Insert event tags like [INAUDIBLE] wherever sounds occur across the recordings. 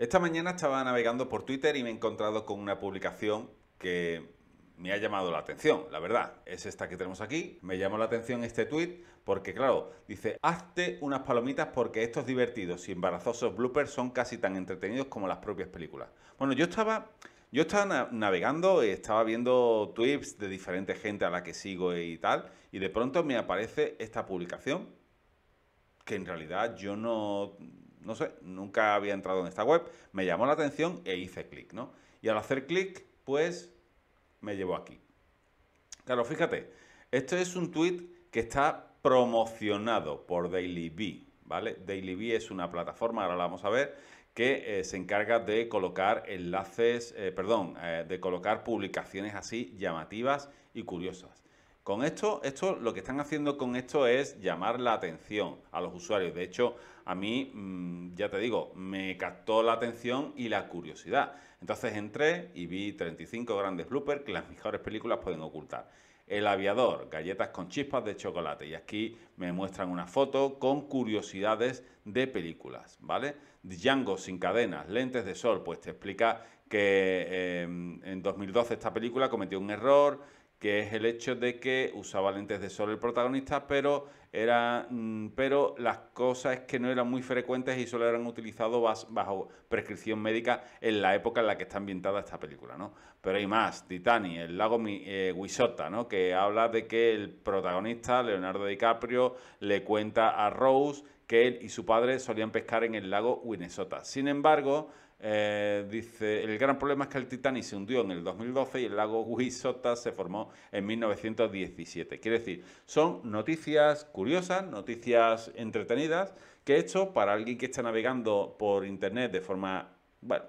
Esta mañana estaba navegando por Twitter y me he encontrado con una publicación que me ha llamado la atención, la verdad. Es esta que tenemos aquí. Me llamó la atención este tweet porque, claro, dice, hazte unas palomitas porque estos divertidos y embarazosos bloopers son casi tan entretenidos como las propias películas. Bueno, yo estaba... Yo estaba navegando y estaba viendo tweets de diferente gente a la que sigo y tal, y de pronto me aparece esta publicación que en realidad yo no, no sé, nunca había entrado en esta web, me llamó la atención e hice clic, ¿no? Y al hacer clic, pues me llevó aquí. Claro, fíjate, esto es un tweet que está promocionado por DailyBee, ¿vale? DailyBee es una plataforma, ahora la vamos a ver, que eh, se encarga de colocar enlaces, eh, perdón, eh, de colocar publicaciones así llamativas y curiosas. Con esto, esto lo que están haciendo con esto es llamar la atención a los usuarios. De hecho, a mí, mm, ya te digo, me captó la atención y la curiosidad. Entonces entré y vi 35 grandes bloopers que las mejores películas pueden ocultar. El aviador, galletas con chispas de chocolate. Y aquí me muestran una foto con curiosidades de películas, ¿vale? Django sin cadenas, lentes de sol, pues te explica que em, en 2012 esta película cometió un error, que es el hecho de que usaba lentes de sol el protagonista, pero, era, mm, pero las cosas que no eran muy frecuentes y solo eran utilizados bajo prescripción médica en la época en la que está ambientada esta película, ¿no? Pero hay más, Titani, el lago eh, Wisota, ¿no? Que habla de que el protagonista, Leonardo DiCaprio, le cuenta a Rose que él y su padre solían pescar en el lago Winnesota. Sin embargo, eh, dice, el gran problema es que el Titanic se hundió en el 2012 y el lago Wisota se formó en 1917. Quiere decir, son noticias curiosas, noticias entretenidas, que he hecho para alguien que está navegando por Internet de forma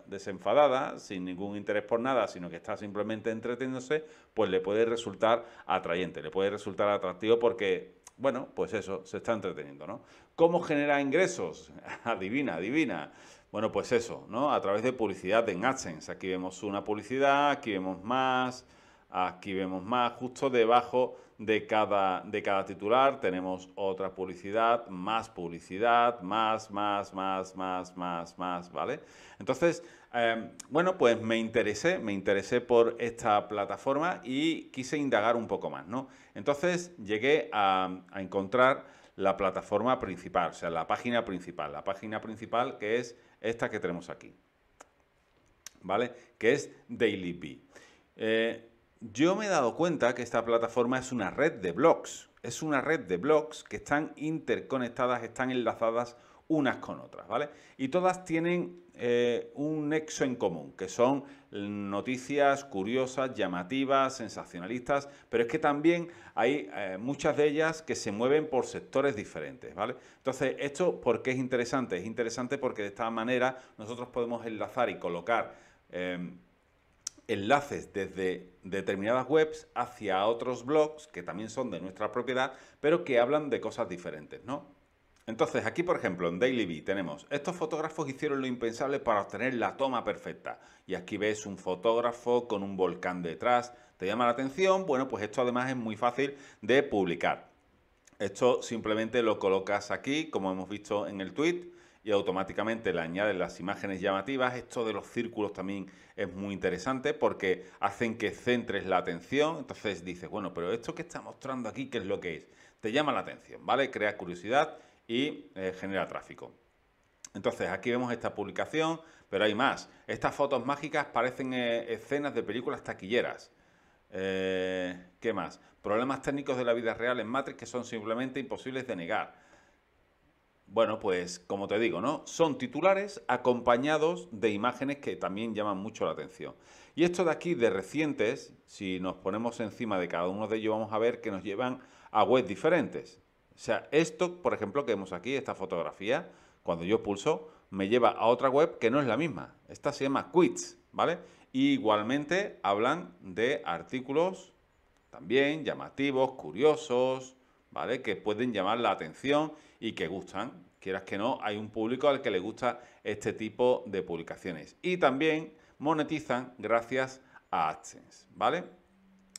desenfadada, sin ningún interés por nada, sino que está simplemente entreteniéndose, pues le puede resultar atrayente, le puede resultar atractivo porque bueno, pues eso, se está entreteniendo, ¿no? ¿Cómo genera ingresos? [LAUGHS] Adivina, adivina. Bueno, pues eso, ¿no? A través de publicidad en AdSense. Aquí vemos una publicidad, aquí vemos más, aquí vemos más, justo debajo de cada, de cada titular tenemos otra publicidad, más publicidad, más, más, más, más, más, más, ¿vale? Entonces, em, bueno, pues me interesé, me interesé por esta plataforma y quise indagar un poco más, ¿no? Entonces llegué a, a encontrar la plataforma principal, o sea, la página principal. La página principal que es esta que tenemos aquí, ¿vale? Que es DailyBee. Eh, yo me he dado cuenta que esta plataforma es una red de blogs. Es una red de blogs que están interconectadas, están enlazadas unas con otras, ¿vale? Y todas tienen eh, un nexo en común, que son noticias curiosas, llamativas, sensacionalistas, pero es que también hay eh, muchas de ellas que se mueven por sectores diferentes, ¿vale? Entonces, ¿esto por qué es interesante? Es interesante porque de esta manera nosotros podemos enlazar y colocar... Em, enlaces desde determinadas webs hacia otros blogs que también son de nuestra propiedad, pero que hablan de cosas diferentes, ¿no? Entonces, aquí por ejemplo, en Daily Bee tenemos, estos fotógrafos hicieron lo impensable para obtener la toma perfecta. Y aquí ves un fotógrafo con un volcán detrás. ¿Te llama la atención? Bueno, pues esto además es muy fácil de publicar. Esto simplemente lo colocas aquí, como hemos visto en el tweet, y automáticamente le añades las imágenes llamativas. Esto de los círculos también es muy interesante porque hacen que centres la atención. Entonces dices, bueno, pero esto que está mostrando aquí, ¿qué es lo que es? Te llama la atención, ¿vale? Crea curiosidad y eh, genera tráfico. Entonces, aquí vemos esta publicación, pero hay más. Estas fotos mágicas parecen eh, escenas de películas taquilleras. Eh, ¿Qué más? Problemas técnicos de la vida real en Matrix que son simplemente imposibles de negar. Bueno, pues como te digo, ¿no? Son titulares acompañados de imágenes que también llaman mucho la atención. Y esto de aquí, de recientes, si nos ponemos encima de cada uno de ellos, vamos a ver que nos llevan a webs diferentes. O sea, esto, por ejemplo, que vemos aquí, esta fotografía, cuando yo pulso, me lleva a otra web que no es la misma. Esta se llama Quits, ¿vale? igualmente hablan de artículos también llamativos, curiosos, ¿vale? Que pueden llamar la atención y que gustan. Quieras que no, hay un público al que le gusta este tipo de publicaciones. Y también monetizan gracias a AdSense, ¿vale?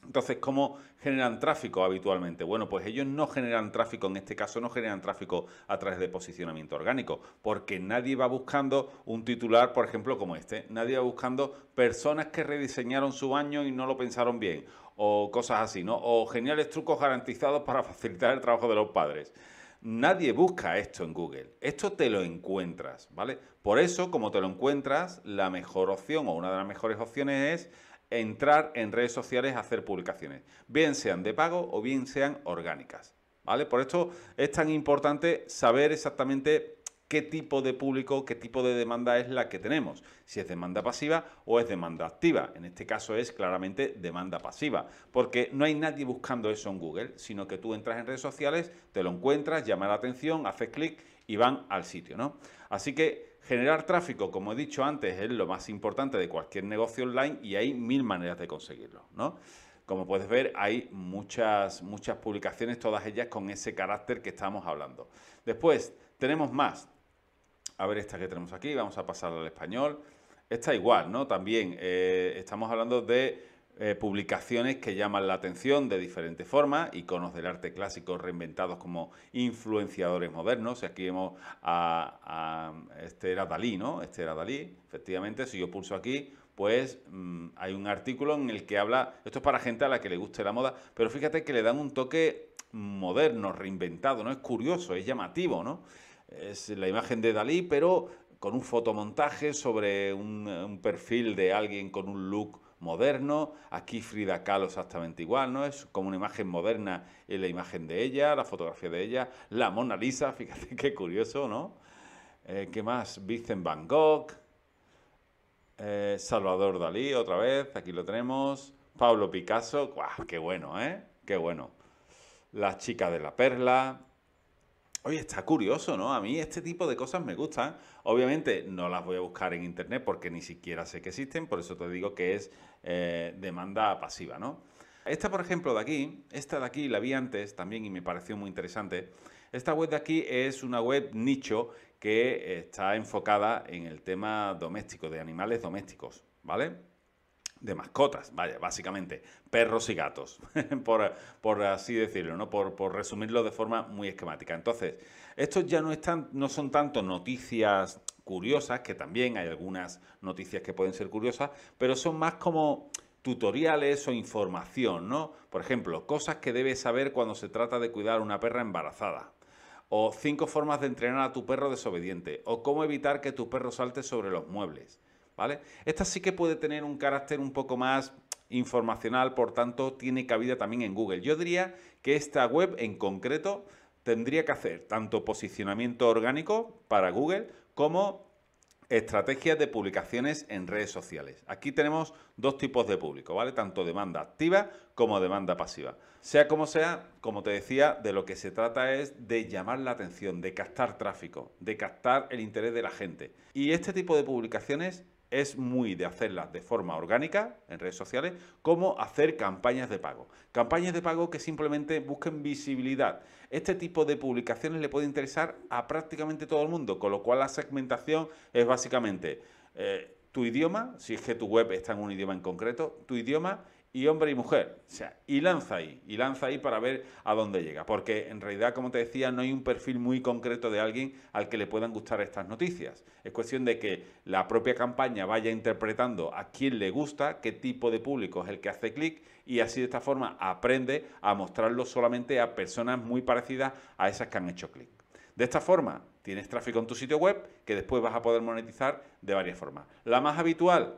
Entonces, ¿cómo generan tráfico habitualmente? Bueno, pues ellos no generan tráfico, en este caso no generan tráfico a través de posicionamiento orgánico, porque nadie va buscando un titular, por ejemplo, como este. Nadie va buscando personas que rediseñaron su baño y no lo pensaron bien, o cosas así, ¿no? O geniales trucos garantizados para [LAUGHS] facilitar el trabajo de los padres. Nadie busca esto en Google. Esto te lo encuentras, ¿vale? Por eso, como te lo encuentras, la mejor opción o una de las mejores opciones es entrar en redes sociales a hacer publicaciones, bien sean de pago o bien sean orgánicas. ¿Vale? Por esto es tan importante saber exactamente qué tipo de público, qué tipo de demanda es la que tenemos, si es demanda pasiva o es demanda activa. En este caso es claramente demanda pasiva, porque no hay nadie buscando eso en Google, sino que tú entras en redes sociales, te lo encuentras, llama la atención, haces clic y van al sitio, ¿no? Así que Generar tráfico, como he dicho antes, es lo más importante de cualquier negocio online y hay mil maneras de conseguirlo, ¿no? Como puedes ver, hay muchas, muchas publicaciones, todas ellas con ese carácter que estamos hablando. Después, tenemos más. A ver esta que tenemos aquí, vamos a pasarla al español. Está igual, ¿no? También eh, estamos hablando de eh, publicaciones que llaman la atención de diferentes formas, iconos del arte clásico reinventados como influenciadores modernos. Aquí vemos a, este era Dalí, ¿no? Este era Dalí, efectivamente. Si yo pulso aquí, pues mm, hay un artículo en el que habla, esto es para gente a la que le guste la moda, pero fíjate que le dan un toque moderno, reinventado, ¿no? Es curioso, es llamativo, ¿no? Es la imagen de Dalí, pero con un fotomontaje sobre un, un perfil de alguien con un look moderno. Aquí Frida Kahlo exactamente igual, ¿no? Es como una imagen moderna en la imagen de ella, la fotografía de ella. La Mona Lisa, [LAUGHS] fíjate qué curioso, ¿no? Eh, ¿Qué más? Vincent Van Gogh. Eh, Salvador Dalí, otra vez, aquí lo tenemos. Pablo Picasso, ¡guau! ¡Qué bueno, eh! ¡Qué bueno! La chica de la perla, Oye, está curioso, ¿no? A mí este tipo de cosas me gustan. Obviamente no las voy a buscar en internet porque ni siquiera sé que existen, por eso te digo que es eh, demanda pasiva, ¿no? Esta, por ejemplo, de aquí, esta de aquí la vi antes también y me pareció muy interesante. Esta web de aquí es una web nicho que está enfocada en el tema doméstico, de animales domésticos, ¿vale? de mascotas, vaya, básicamente, perros y gatos, [LAUGHS] por, así decirlo, ¿no? Por, por, resumirlo de forma muy esquemática. Entonces, estos ya no, están, no son tanto noticias curiosas, que también hay algunas noticias que pueden ser curiosas, pero son más como tutoriales o información, ¿no? Por ejemplo, cosas que debes saber cuando se trata de cuidar a una perra embarazada. O cinco formas de entrenar a tu perro desobediente. O cómo evitar que tu perro salte sobre los muebles esta sí que puede tener un carácter un poco más informacional, por tanto, tiene cabida también en Google. Yo diría que esta web en concreto tendría que hacer tanto posicionamiento orgánico para Google como estrategias de publicaciones en redes sociales. Aquí tenemos dos tipos de público, ¿vale? Tanto demanda activa como demanda pasiva. Sea como sea, como te decía, de lo que se trata es de llamar la atención, de captar tráfico, de captar el interés de la gente. Y este tipo de publicaciones es muy de hacerlas de forma orgánica en redes sociales, como hacer campañas de pago. Campañas de pago que simplemente busquen visibilidad. Este tipo de publicaciones le puede interesar a prácticamente todo el mundo, con lo cual la segmentación es básicamente eh, tu idioma, si es que tu web está en un idioma en concreto, tu idioma y hombre y mujer. O sea, y lanza ahí, y lanza ahí para ver a dónde llega. Porque en realidad, como te decía, no hay un perfil muy concreto de alguien al que le puedan gustar estas noticias. Es cuestión de que la propia campaña vaya interpretando a quién le gusta, qué tipo de público es el que hace clic, y así de esta forma aprende a mostrarlo solamente a personas muy parecidas a esas que han hecho clic. De esta forma, tienes tráfico en tu sitio web que después vas a poder monetizar de varias formas. La más habitual,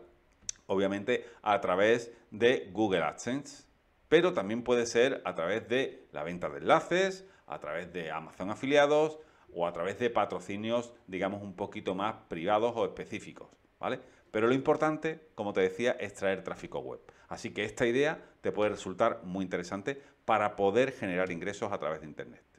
obviamente, a través de Google AdSense, pero también puede ser a través de la venta de enlaces, a través de Amazon afiliados o a través de patrocinios, digamos, un poquito más privados o específicos, ¿vale? Pero lo importante, como te decía, es traer tráfico web. Así que esta idea te puede resultar muy interesante para poder generar ingresos a través de Internet.